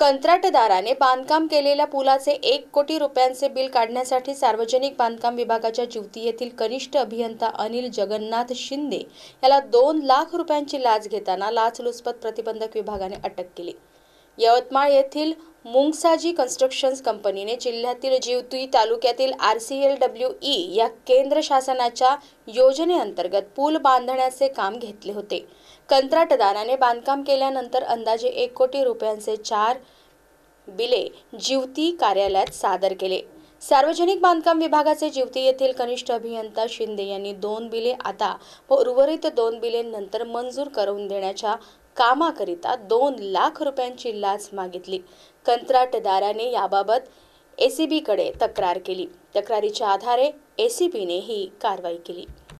कंत्राटदाराने बांधकाम केलेल्या पुलाचे एक कोटी रुपयांचे बिल काढण्यासाठी सार्वजनिक बांधकाम विभागाच्या ज्युती येथील कनिष्ठ अभियंता अनिल जगन्नाथ शिंदे याला दोन लाख रुपयांची लाच घेताना लाचलुचपत प्रतिबंधक विभागाने अटक केली यवतमाळ येथील मुंगसाजी कन्स्ट्रक्शन्स कंपनीने जिल्ह्यातील जिवती तालुक्यातील R C L W E या केंद्र शासनाच्या योजनेअंतर्गत पूल बांधण्याचे काम घेतले होते कंत्राटदाराने बांधकाम केल्यानंतर अंदाजे एक कोटी रुपयांचे चार बिले जिवती कार्यालयात सादर केले सार्वजनिक बांधकाम विभागाचे जिवती येथील कनिष्ठ अभियंता शिंदे यांनी दोन बिले आता व उर्वरित दोन बिले नंतर मंजूर करून देण्याच्या कामाकरिता दोन लाख रुपयांची लाच मागितली कंत्राटदाराने याबाबत एसीबीकडे तक्रार केली तक्रारीच्या आधारे एसीबीने ही कारवाई केली